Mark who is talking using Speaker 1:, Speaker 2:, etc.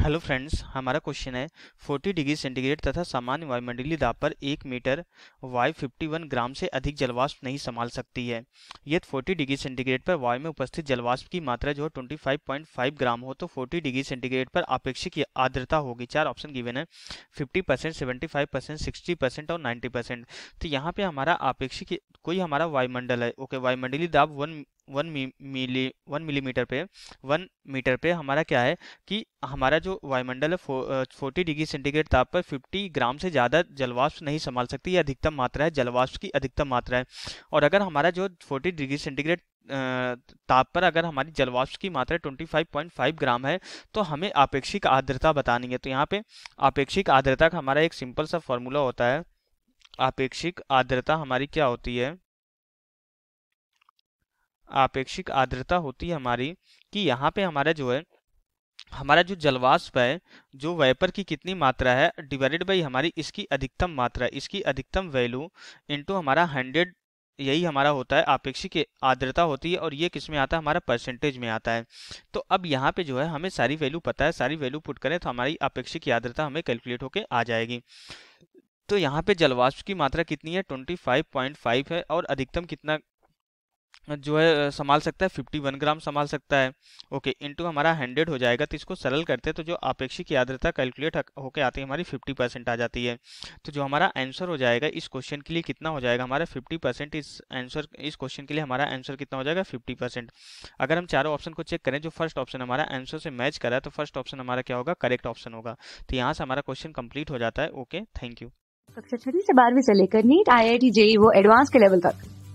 Speaker 1: hello friends हमारा question है 40 degree centigrade तथा सामान्य वायुमंडलीय दाब पर एक मीटर वायु 51 ग्राम से अधिक जलवाष्प नहीं संभाल सकती है यदि 40 डिग्री सेंटीग्रेड पर वायु में उपस्थित जलवाष्प की मात्रा जो 25.5 ग्राम हो तो 40 डिग्री सेंटीग्रेड पर अपेक्षित आर्द्रता होगी चार ऑप्शन गिवेन है fifty percent seventy five percent sixty percent और नाइन्टी परसेंट तो यहाँ पर हमारा अपेक्षिक कोई हमारा वायुमंडल है ओके वायुमंडली दाब one one milli one millimetre पे वन मीटर पे हमारा क्या है कि हमारा जो वायुमंडल है फो, फोर्टी डिग्री सेंटीग्रेड ताप पर फिफ्टी ग्राम से ज़्यादा जलवाष्प नहीं संभाल सकती ये अधिकतम मात्रा है जलवाष्प की अधिकतम मात्रा है और अगर हमारा जो फोर्टी डिग्री सेंटीग्रेड ताप पर अगर हमारी जलवाष्प की मात्रा 25.5 ग्राम है तो हमें आपेक्षिक आर्द्रता बतानी है तो यहाँ पे आपेक्षिक आर्द्रता का हमारा एक सिंपल सा फॉर्मूला होता है आपेक्षिक आर्द्रता हमारी क्या होती है आपेक्षिक आर्द्रता होती है हमारी कि यहाँ पे हमारा जो है हमारा जो जलवाष्प है जो वेपर की कितनी मात्रा है डिवाइडेड बाई हमारी इसकी अधिकतम मात्रा इसकी अधिकतम वैल्यू इंटू हमारा हंड्रेड यही हमारा होता है आपेक्षिक आर्द्रता होती है और ये किस में आता है हमारा परसेंटेज में आता है तो अब यहाँ पे जो है हमें सारी वैल्यू पता है सारी वैल्यू पुट करें तो हमारी आपेक्षिक आर्द्रता हमें कैलकुलेट होकर आ जाएगी तो यहाँ पे जलवाष्प की मात्रा कितनी है 25.5 है और अधिकतम कितना जो है संभाल सकता है फिफ्टी वन ग्राम संभाल सकता है ओके इनटू हमारा हंड्रेड हो जाएगा तो इसको सरल करते हैं तो जो आपेक्षिक आद्रता कैलकुलेट होकर आती है हमारी फिफ्टी परसेंट आ जाती है तो जो हमारा आंसर हो जाएगा इस क्वेश्चन के लिए कितना हो जाएगा हमारा फिफ्टी परसेंट इस आंसर इस क्वेश्चन के लिए हमारा आंसर कितना हो जाएगा फिफ्टी परसेंट अगर हम चारों ऑप्शन को चेक करें जो फर्स्ट ऑप्शन हमारा आंसर से मैच करा है तो फर्स्ट ऑप्शन हमारा क्या होगा करेक्ट ऑप्शन होगा तो यहाँ से हमारा क्वेश्चन कंप्लीट हो जाता है ओके थैंक यू
Speaker 2: कक्षा छठी से बारहवीं से लेकर NEET I I T JEE वो एडवांस के लेवल तक